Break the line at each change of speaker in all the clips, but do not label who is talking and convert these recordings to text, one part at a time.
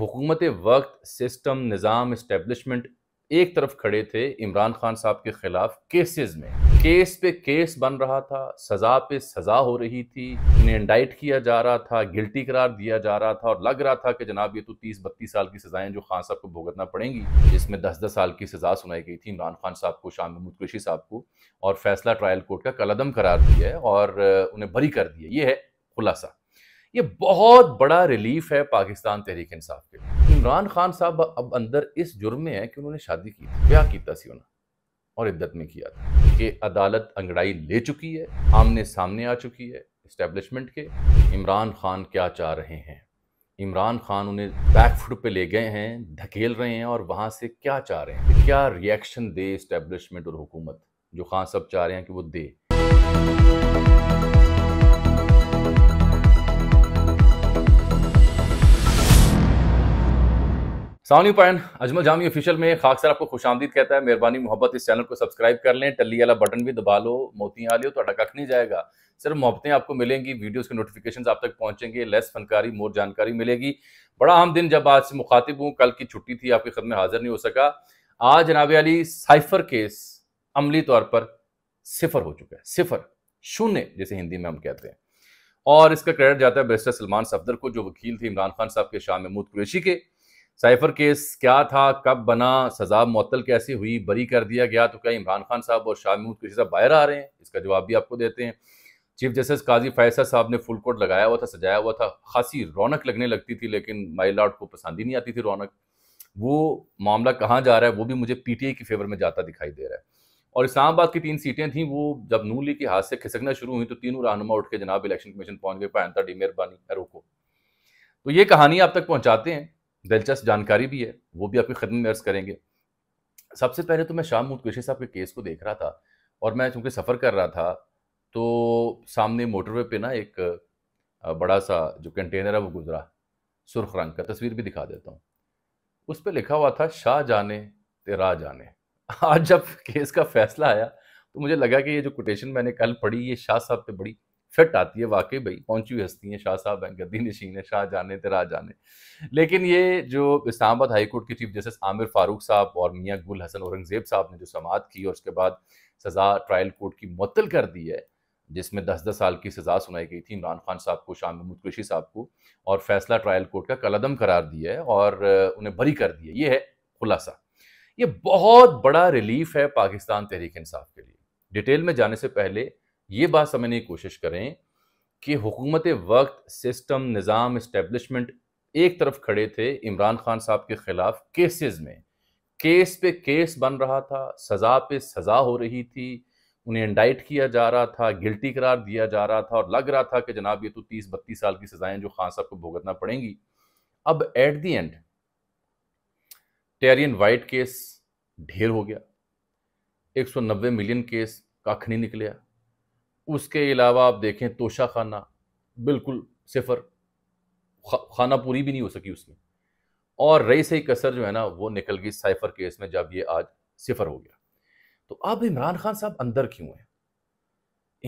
हुकूमत वक्त सिस्टम निज़ाम इस्टेब्लिशमेंट एक तरफ खड़े थे इमरान खान साहब के खिलाफ केसेस में केस पे केस बन रहा था सजा पे सजा हो रही थी इन्हें इंडाइट किया जा रहा था गिल्टी करार दिया जा रहा था और लग रहा था कि जनाब ये तो तीस बत्तीस साल की सजाएं जो खान साहब को भुगतना पड़ेंगी जिसमें दस दस साल की सजा सुनाई गई थी इमरान खान साहब को शाह महमूद कृषि साहब को और फैसला ट्रायल कोर्ट का कलदम करार दिया है और उन्हें बरी कर दिया ये है खुलासा ये बहुत बड़ा रिलीफ है पाकिस्तान तहरीक इंसाफ के लिए इमरान खान साहब अब अंदर इस जुर्म में है कि उन्होंने शादी की ब्याह किया सी उन्होंने और इद्दत में किया था कि अदालत अंगड़ाई ले चुकी है आमने सामने आ चुकी है इस्टेब्लिशमेंट के इमरान खान क्या चाह रहे हैं इमरान खान उन्हें बैकफुट पे ले गए हैं धकेल रहे हैं और वहाँ से क्या चाह रहे हैं क्या रिएक्शन दे इस्टेब्लिशमेंट और हुकूमत जो खान साहब चाह रहे हैं कि वो दे सामनी पैन अजमल जामी ऑफिशियल में खाक सर आपको खुश आमदीद कहता है मेहरबानी मोहब्बत इस चैनल को सब्सक्राइब कर लें टली वाला बटन भी दबा लो मोती आ लियो तो कख नहीं जाएगा सिर्फ मोहब्बतें आपको मिलेंगी वीडियोस के नोटिफिकेशन आप तक पहुंचेंगे लेस फनकारी मोर जानकारी मिलेगी बड़ा अहम दिन जब आज से मुखातिब हूँ कल की छुट्टी थी आपकी खद में हाजिर नहीं हो सका आज जनाब अली साइफर केस अमली तौर पर सिफर हो चुका है सिफर शून्य जैसे हिंदी में हम कहते हैं और इसका क्रेडिट जाता है बेस्टर सलमान सफदर को जो वकील थे इमरान खान साहब के शाह महमूद कुरेशी के साइफर केस क्या था कब बना सजा मअतल कैसे हुई बरी कर दिया गया तो क्या इमरान खान साहब और शाह महमूद किसी साहब बाहर आ रहे हैं इसका जवाब भी आपको देते हैं चीफ जस्टिस काजी फैसल साहब ने फुल कोर्ट लगाया हुआ था सजाया हुआ था खासी रौनक लगने लगती थी लेकिन माई लॉर्ड को पसंद ही नहीं आती थी रौनक वो मामला कहाँ जा रहा है वो भी मुझे पीटीआई के फेवर में जाता दिखाई दे रहा है और इस्लामाबाद की तीन सीटें थी वो जब नू लीग के हाथ से खिसकना शुरू हुई तो तीनों रहनुमा उठ के जनाब इलेक्शन कमीशन पहुंच गए पैंता डी मेहरबानी रोको तो ये कहानी आप तक पहुंचाते हैं दिलचस्प जानकारी भी है वो भी आपकी खदमत में अर्ज करेंगे सबसे पहले तो मैं शाह महमूद कुरेशी साहब के केस को देख रहा था और मैं चूँकि सफ़र कर रहा था तो सामने मोटरवे पे ना एक बड़ा सा जो कंटेनर है वो गुजरा सुर्ख रंग का तस्वीर भी दिखा देता हूँ उस पर लिखा हुआ था शाह जाने तेरा जाने आज जब केस का फैसला आया तो मुझे लगा कि ये जो कोटेशन मैंने कल पढ़ी ये शाह साहब पे बड़ी फिट आती है वाकई भाई पहुंची हुई हस्ती हैं शाह साहब हैं गद्दी नशीन है शाह जाने तेरा जाने लेकिन ये जो इस्लामाबाद हाईकोर्ट के चीफ जस्टिस आमिर फारूक साहब और मियाँ गुल हसन औरंगजेब साहब ने जो समात की और उसके बाद सज़ा ट्रायल कोर्ट की मुतल कर दी है जिसमें दस दस साल की सज़ा सुनाई गई थी इमरान खान साहब को शाह महमूद कुरेशी साहब को और फैसला ट्रायल कोर्ट का कलदम करार दिया है और उन्हें बरी कर दिया ये है खुलासा ये बहुत बड़ा रिलीफ है पाकिस्तान तहरीक इंसाफ के लिए डिटेल में जाने से पहले ये बात समझने की कोशिश करें कि हुकूमत वक्त सिस्टम निज़ाम इस्टेब्लिशमेंट एक तरफ खड़े थे इमरान खान साहब के ख़िलाफ़ केसेस में केस पे केस बन रहा था सज़ा पे सज़ा हो रही थी उन्हें इंडाइट किया जा रहा था गिल्टी करार दिया जा रहा था और लग रहा था कि जनाब ये तो तीस बत्तीस साल की सज़ाएं जो खान साहब को भुगतना पड़ेंगी अब at the end Tyrian White case ढेर हो गया 190 मिलियन केस कख नहीं निकलिया उसके अलावा आप देखें तोशा खाना बिल्कुल सिफर खाना पूरी भी नहीं हो सकी उसमें और रईस से कसर जो है ना वो निकल गई साइफर केस में जब ये आज सिफर हो गया तो अब इमरान खान साहब अंदर क्यों हैं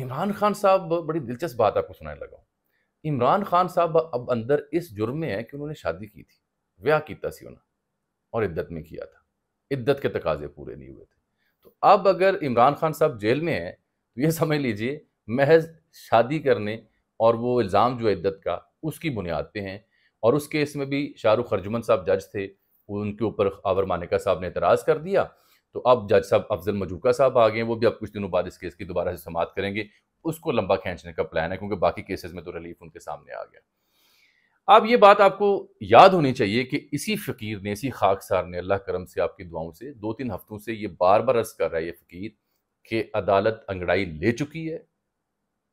इमरान खान साहब बड़ी दिलचस्प बात आपको सुनाने लगा इमरान खान साहब अब अंदर इस जुर्म में है कि उन्होंने शादी की थी ब्याह किया सी उन्होंने और इद्दत में किया था इद्दत के तकाजे पूरे नहीं हुए थे तो अब अगर इमरान खान साहब जेल में हैं तो ये समझ लीजिए महज शादी करने और वो इल्ज़ाम जो इद्दत का उसकी बुनियाद पे हैं और उस केस में भी शाहरुख अर्जुमन साहब जज थे उनके ऊपर आवर मानिका साहब ने एतराज़ कर दिया तो अब जज साहब अफजल मजूका साहब आ गए वो भी अब कुछ दिनों बाद इस केस की दोबारा से समाप्त करेंगे उसको लंबा खींचने का प्लान है क्योंकि बाकी केसेस में तो रिलीफ उनके सामने आ गया अब ये बात आपको याद होनी चाहिए कि इसी फ़कीर ने इसी खाकसार ने अल्लाह करम से आपकी दुआओं से दो तीन हफ्तों से ये बार बार अर्ज कर रहा है ये फ़कीर कि अदालत अंगड़ाई ले चुकी है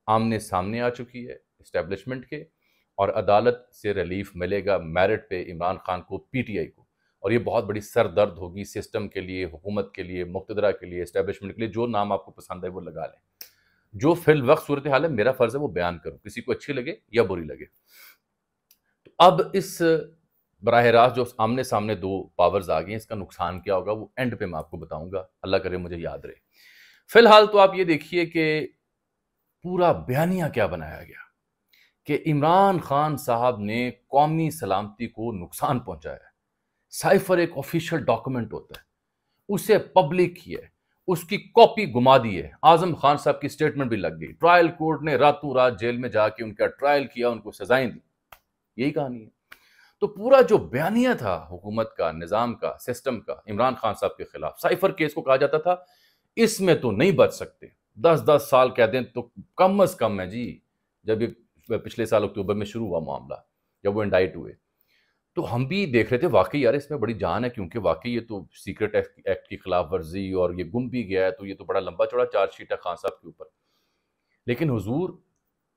आमने सामने आ चुकी है इस्टेब्लिशमेंट के और अदालत से रिलीफ मिलेगा मेरिट पे इमरान खान को पीटीआई को और ये बहुत बड़ी सर दर्द होगी सिस्टम के लिए हुकूमत के लिए मुख्तरा के लिए इस्टेब्लिशमेंट के लिए जो नाम आपको पसंद है वो लगा लें जो फिल वक्त सूरत हाल है मेरा फ़र्ज़ है वो बयान करूँ किसी को अच्छी लगे या बुरी लगे तो अब इस बरह रास्त जो आमने सामने दो पावर्स आ गए हैं इसका नुकसान क्या होगा वो एंड पे मैं आपको बताऊंगा अल्लाह करे मुझे याद रहे फिलहाल तो आप ये देखिए कि पूरा बयानिया क्या बनाया गया कि इमरान खान साहब ने कौमी सलामती को नुकसान पहुंचाया साइफर एक ऑफिशियल डॉक्यूमेंट होता है उसे पब्लिक किया है उसकी कॉपी घुमा दी है आजम खान साहब की स्टेटमेंट भी लग गई ट्रायल कोर्ट ने रातों रात जेल में जाके उनका ट्रायल किया उनको सजाएं दी यही कहानी है तो पूरा जो बयानिया था हुकूमत का निज़ाम का सिस्टम का इमरान खान साहब के खिलाफ साइफर केस को कहा जाता था इसमें तो नहीं बच सकते दस दस साल कह दें तो कम अज़ कम है जी जब ये पिछले साल अक्टूबर में शुरू हुआ मामला जब वो इंडाइट हुए तो हम भी देख रहे थे वाकई यार इसमें बड़ी जान है क्योंकि वाकई ये तो सीक्रेट एक्ट, की खिलाफ वर्जी और ये गुम भी गया है तो ये तो बड़ा लंबा चौड़ा चार्जशीट है खान साहब के ऊपर लेकिन हुजूर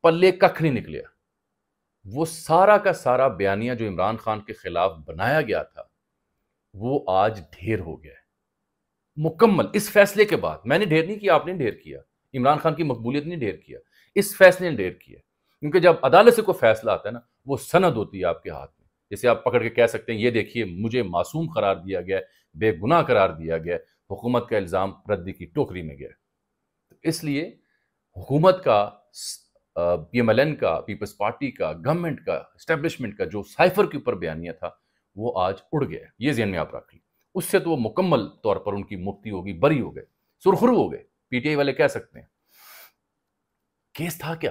पल्ले कख नहीं निकलिया वो सारा का सारा बयानिया जो इमरान खान के खिलाफ बनाया गया था वो आज ढेर हो गया है मुकम्मल इस फैसले के बाद मैंने ढेर नहीं किया आपने ढेर किया इमरान खान की मकबूलियत ने ढेर किया इस फैसले ने ढेर किया क्योंकि जब अदालत से कोई फैसला आता है ना वो सनद होती है आपके हाथ में जैसे आप पकड़ के कह सकते हैं ये देखिए मुझे मासूम करार दिया गया बेगुनाह करार दिया गया हुकूमत का इल्ज़ाम रद्दी की टोकरी में गया तो इसलिए हुकूमत का पी एम एल एन का पीपल्स पार्टी का गवर्नमेंट का इस्टेब्लिशमेंट का जो साइफर के ऊपर बयानिया था वो आज उड़ गया ये जहन में आप रख लें उससे तो वो मुकम्मल तौर पर उनकी मुक्ति होगी बरी हो गए सुरखुरु हो गए पीटीआई वाले कह सकते हैं केस था क्या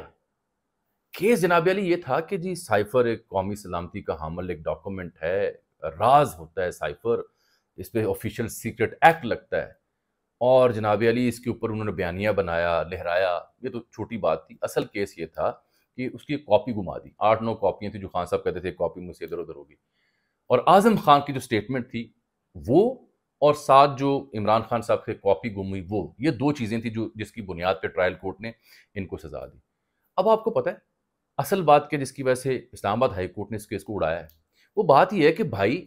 केस जनाब अली ये था कि जी साइफर एक कौमी सलामती का हमल एक डॉक्यूमेंट है राज होता है साइफर इस पर ऑफिशियल सीक्रेट एक्ट लगता है और जनाब अली इसके ऊपर उन्होंने बयानिया बनाया लहराया ये तो छोटी बात थी असल केस ये था कि उसकी कॉपी घुमा दी आठ नौ कॉपियाँ थी जो खान साहब कहते थे कॉपी मुझसे इधर उधर होगी और आजम खान की जो स्टेटमेंट थी वो और साथ जो इमरान खान साहब से कॉपी गुम हुई वो ये दो चीज़ें थी जो जिसकी बुनियाद पर ट्रायल कोर्ट ने इनको सजा दी अब आपको पता है असल बात क्या जिसकी वजह से इस्लामाबाद हाई कोर्ट ने इस केस को उड़ाया है वो बात यह है कि भाई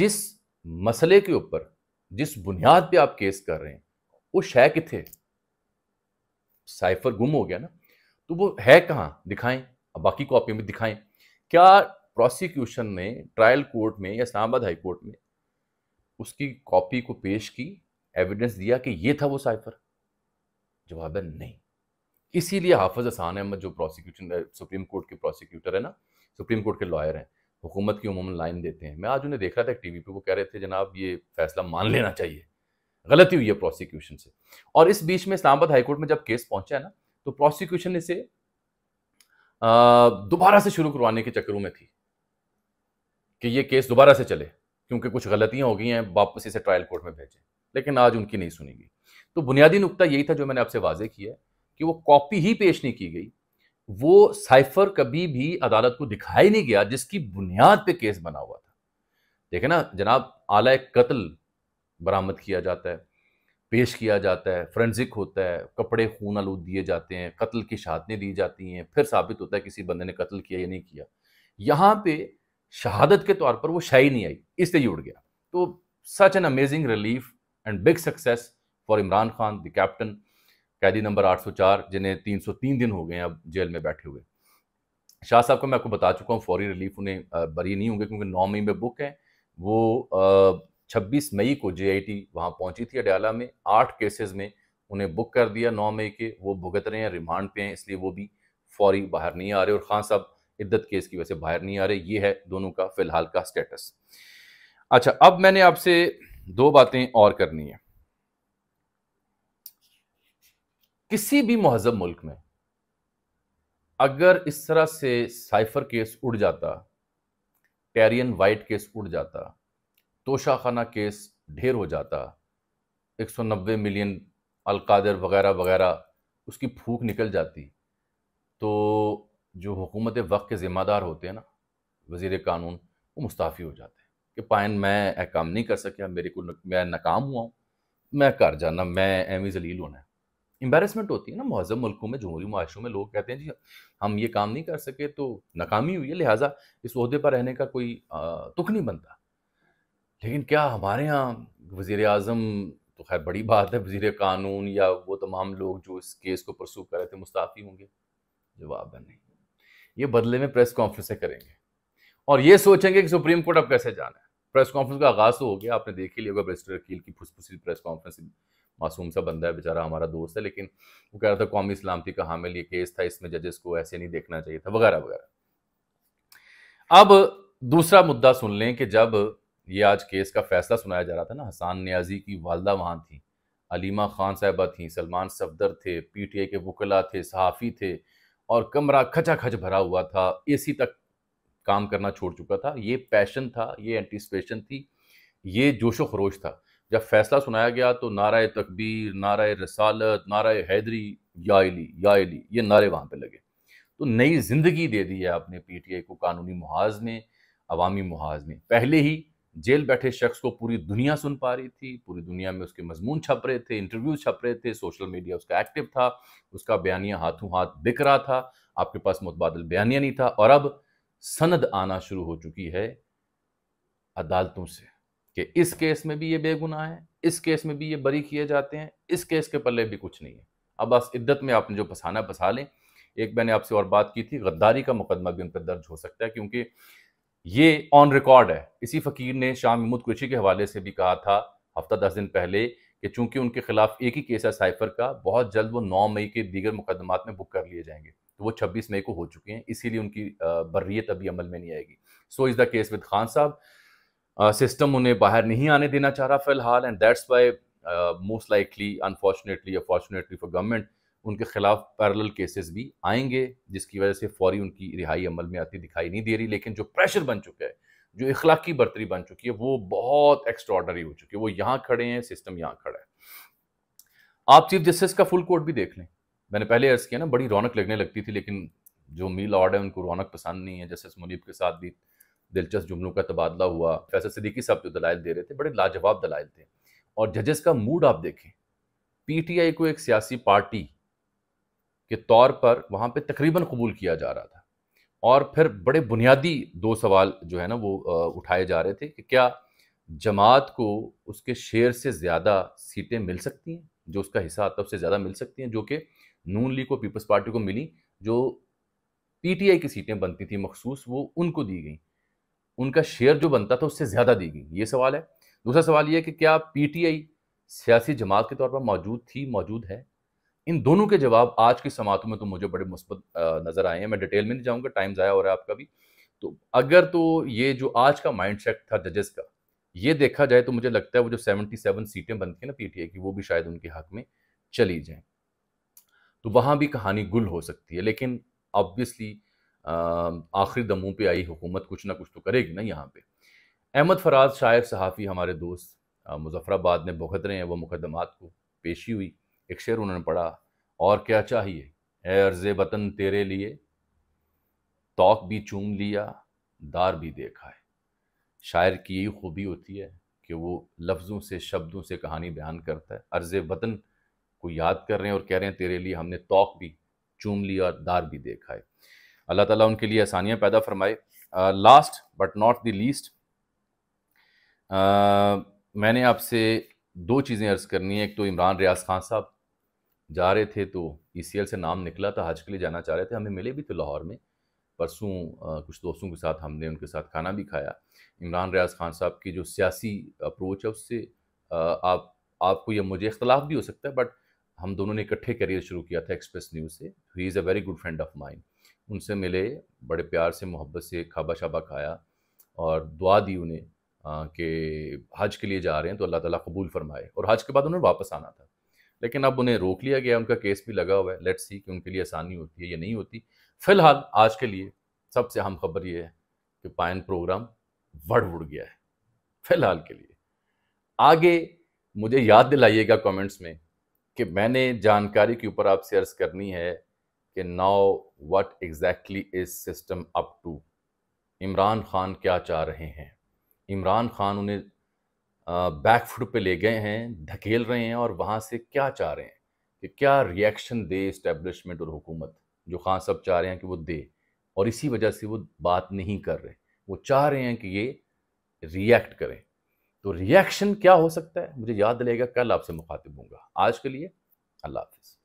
जिस मसले के ऊपर जिस बुनियाद पे आप केस कर रहे हैं वो शय किथे साइफर गुम हो गया ना तो वो है कहाँ दिखाएं अब बाकी कॉपी में दिखाएं क्या प्रोसिक्यूशन ने ट्रायल कोर्ट में या इस्लामाबाद हाई कोर्ट में उसकी कॉपी को पेश की एविडेंस दिया कि ये था वो साइफर जवाब है नहीं इसीलिए हाफज असान अहमद जो प्रोसिक्यूशन सुप्रीम कोर्ट के प्रोसिक्यूटर है ना सुप्रीम कोर्ट के लॉयर हैं हुकूमत की उमूमन लाइन देते हैं मैं आज उन्हें देख रहा था टीवी पे वो कह रहे थे जनाब ये फैसला मान लेना चाहिए गलती हुई है प्रोसिक्यूशन से और इस बीच में इस्लामाबाद हाईकोर्ट में जब केस पहुंचा है ना तो प्रोसिक्यूशन इसे दोबारा से शुरू करवाने के चक्करों में थी कि ये केस दोबारा से चले क्योंकि कुछ गलतियाँ हो गई हैं वापस इसे ट्रायल कोर्ट में भेजें लेकिन आज उनकी नहीं सुनी गई तो बुनियादी नुकता यही था जो मैंने आपसे वाजे किया है कि वो कॉपी ही पेश नहीं की गई वो साइफर कभी भी अदालत को दिखाई नहीं गया जिसकी बुनियाद पे केस बना हुआ था देखे ना जनाब आला कत्ल बरामद किया जाता है पेश किया जाता है फ्रेंसिक होता है कपड़े खून आलूद दिए जाते हैं कत्ल की शहादतें दी जाती हैं फिर साबित होता है किसी बंदे ने कत्ल किया या नहीं किया यहाँ पे शहादत के तौर पर वो शाही नहीं आई इसलिए उड़ गया तो such an amazing relief and big success for Imran Khan the captain कैदी नंबर 804 जिन्हें 303 दिन हो गए अब जेल में बैठे हुए शाह साहब को मैं आपको बता चुका हूँ फौरी रिलीफ उन्हें बरी नहीं होंगे क्योंकि नौ मई में बुक हैं वो छब्बीस मई को जे आई टी वहाँ पहुँची थी अडयाला में आठ केसेस में उन्हें बुक कर दिया नौ मई के वो भुगत रहे हैं रिमांड पे हैं इसलिए वो भी फौरी बाहर नहीं आ रहे और खान साहब इद्दत केस की वजह से बाहर नहीं आ रहे ये है दोनों का फिलहाल का स्टेटस अच्छा अब मैंने आपसे दो बातें और करनी है किसी भी महजब मुल्क में अगर इस तरह से साइफर केस उड़ जाता टेरियन वाइट केस उड़ जाता तोशाखाना केस ढेर हो जाता 190 मिलियन अलकादर वगैरह वगैरह उसकी फूक निकल जाती तो जो हुकूमत वक्त के ज़िम्मेदार होते हैं ना वज़ी कानून वो मुस्ताफ़ी हो जाते हैं कि पायन मैं ए काम नहीं कर सका मेरे को मैं नाकाम हुआ हूँ मैं कर जाना मैं एम जलील होना है एम्बेरसमेंट होती है ना महजब मुल्कों में जमहूरी माशरों में लोग कहते हैं जी हम ये काम नहीं कर सके तो नाकामी हुई है लिहाजा इस अहदे पर रहने का कोई तुख नहीं बनता लेकिन क्या हमारे यहाँ वज़ी अजम तो खैर बड़ी बात है वज़ी कानून या वो तमाम लोग जो इस केस को प्रसूव कर रहे थे मुस्ताफ़ी होंगे जवाब है नहीं ये बदले में प्रेस कॉन्फ्रेंस से करेंगे और ये सोचेंगे कि सुप्रीम कोर्ट अब कैसे जाना है प्रेस कॉन्फ्रेंस का आगाज तो हो गया आपने देख ही लिया होगा बेस्टर की फुसफुसी प्रेस कॉन्फ्रेंस मासूम सा बंदा है बेचारा हमारा दोस्त है लेकिन वो कह रहा था कौमी सलामती का हामिल ये केस था इसमें जजेस को ऐसे नहीं देखना चाहिए था वगैरह वगैरह अब दूसरा मुद्दा सुन लें कि जब ये आज केस का फैसला सुनाया जा रहा था ना हसान न्याजी की वालदा वहां थी अलीमा खान साहबा थी सलमान सफदर थे पीटीआई के वकला थे सहाफ़ी थे और कमरा खचा खच भरा हुआ था एसी तक काम करना छोड़ चुका था ये पैशन था ये एंटिसपेशन थी ये जोशो खरोश था जब फैसला सुनाया गया तो नारा तकबीर नारा रसालत नारा हैदरी याली याली ये नारे वहाँ पर लगे तो नई ज़िंदगी दे दी है आपने पीटीआई को कानूनी महाज में अवामी महाज में पहले ही जेल बैठे शख्स को पूरी दुनिया सुन पा रही थी पूरी दुनिया में उसके मजमून छप रहे थे इंटरव्यू छप रहे थे सोशल मीडिया उसका एक्टिव था उसका बयानिया हाथों हाथ बिक रहा था आपके पास मुतबादल बयानिया नहीं था और अब सनद आना शुरू हो चुकी है अदालतों से कि इस केस में भी ये बेगुनाह है इस केस में भी ये बरी किए जाते हैं इस केस के पल्ले भी कुछ नहीं है अब बस इद्दत में आपने जो पसाना पसा लें एक मैंने आपसे और बात की थी गद्दारी का मुकदमा भी उन पर दर्ज हो सकता है क्योंकि ये ऑन रिकॉर्ड है इसी फकीर ने शाह महमूद कुरैशी के हवाले से भी कहा था हफ्ता दस दिन पहले कि चूंकि उनके खिलाफ एक ही केस है साइफर का बहुत जल्द वो नौ मई के दीगर मुकदमात में बुक कर लिए जाएंगे तो वो छब्बीस मई को हो चुके हैं इसीलिए उनकी बर्रियत अभी अमल में नहीं आएगी so is the case with Khan साहब सिस्टम उन्हें बाहर नहीं आने देना चाह रहा फिलहाल and that's why most likely unfortunately या फॉर्चुनेटली फॉर गवर्नमेंट उनके खिलाफ पैरल केसेस भी आएंगे जिसकी वजह से फौरी उनकी रिहाई अमल में आती दिखाई नहीं दे रही लेकिन जो प्रेशर बन चुका है जो इखलाकी बर्तरी बन चुकी है वो बहुत एक्स्ट्रॉडनरी हो चुकी है वो यहाँ खड़े हैं सिस्टम यहाँ खड़ा है आप चीफ जस्टिस का फुल कोर्ट भी देख लें मैंने पहले अर्ज़ किया ना बड़ी रौनक लगने लगती थी लेकिन जो मी लॉर्ड है उनको रौनक पसंद नहीं है जस्टिस मुनीब के साथ भी दिलचस्प जुमलों का तबादला हुआ फैसल सिद्दीकी साहब जो दलाइल दे रहे थे बड़े लाजवाब दलाइल थे और जजेस का मूड आप देखें पीटीआई को एक सियासी पार्टी के तौर पर वहाँ पे तकरीबन कबूल किया जा रहा था और फिर बड़े बुनियादी दो सवाल जो है ना वो उठाए जा रहे थे कि क्या जमात को उसके शेयर से ज़्यादा सीटें मिल सकती हैं जो उसका हिस्सा आता है उससे ज़्यादा मिल सकती हैं जो कि नून लीग को पीपल्स पार्टी को मिली जो पीटीआई की सीटें बनती थी मखसूस वो उनको दी गई उनका शेयर जो बनता था उससे ज़्यादा दी गई ये सवाल है दूसरा सवाल ये है कि क्या पीटीआई सियासी जमात के तौर पर मौजूद थी मौजूद है इन दोनों के जवाब आज की समातों में तो मुझे बड़े मुस्बत नज़र आए हैं मैं डिटेल में नहीं जाऊँगा टाइम ज़ाया हो रहा है आपका भी तो अगर तो ये जो आज का माइंड सेट था जजेस का ये देखा जाए तो मुझे लगता है वो जो 77 सीटें बनती हैं ना पीटीए की वो भी शायद उनके हक में चली जाए तो वहाँ भी कहानी गुल हो सकती है लेकिन ऑब्वियसली आखिरी दमों पे आई हुकूमत कुछ ना कुछ तो करेगी ना यहाँ पे अहमद फराज शायर सहाफ़ी हमारे दोस्त मुजफ्फराबाद में भुगत रहे हैं वो मुकदमात को पेशी हुई एक शेर उन्होंने पढ़ा और क्या चाहिए ए अर्ज़ वतन तेरे लिए तोक भी चूम लिया दार भी देखा है शायर की यही खूबी होती है कि वो लफ्ज़ों से शब्दों से कहानी बयान करता है अर्ज़ वतन को याद कर रहे हैं और कह रहे हैं तेरे लिए हमने तोक भी चूम लिया और दार भी देखा है अल्लाह ताला उनके लिए आसानियाँ पैदा फरमाए last but not the least मैंने आपसे दो चीज़ें अर्ज़ करनी है एक तो इमरान रियाज खान साहब जा रहे थे तो ई e से नाम निकला था हज के लिए जाना चाह रहे थे हमें मिले भी थे लाहौर में परसों कुछ दोस्तों के साथ हमने उनके साथ खाना भी खाया इमरान रियाज खान साहब की जो सियासी अप्रोच है उससे आप आपको या मुझे इख्तलाफ भी हो सकता है बट हम दोनों ने इकट्ठे करियर शुरू किया था एक्सप्रेस न्यूज़ से ही is a very good friend of mine उनसे मिले बड़े प्यार से मोहब्बत से खाबा शाबा खाया और दुआ दी उन्हें कि हज के लिए जा रहे हैं तो अल्लाह ताला कबूल फरमाए और हज के बाद उन्हें वापस आना था लेकिन अब उन्हें रोक लिया गया उनका केस भी लगा हुआ है लेट सी कि उनके लिए आसानी होती है या नहीं होती फिलहाल आज के लिए सबसे अहम खबर यह है कि पायन प्रोग्राम बढ़ उड़ गया है फिलहाल के लिए आगे मुझे याद दिलाइएगा कमेंट्स में कि मैंने जानकारी के ऊपर आपसे अर्ज करनी है कि now what exactly is system up to Imran Khan क्या चाह रहे हैं इमरान खान उन्हें बैक फुट पे ले गए हैं धकेल रहे हैं और वहाँ से क्या चाह रहे हैं कि क्या रिएक्शन दे इस्टेब्लिशमेंट और हुकूमत जो खान साहब चाह रहे हैं कि वो दे और इसी वजह से वो बात नहीं कर रहे वो चाह रहे हैं कि ये रिएक्ट करें तो रिएक्शन क्या हो सकता है मुझे याद रहेगा कल आपसे मुखातिब होंगे आज के लिए अल्लाह हाफिज़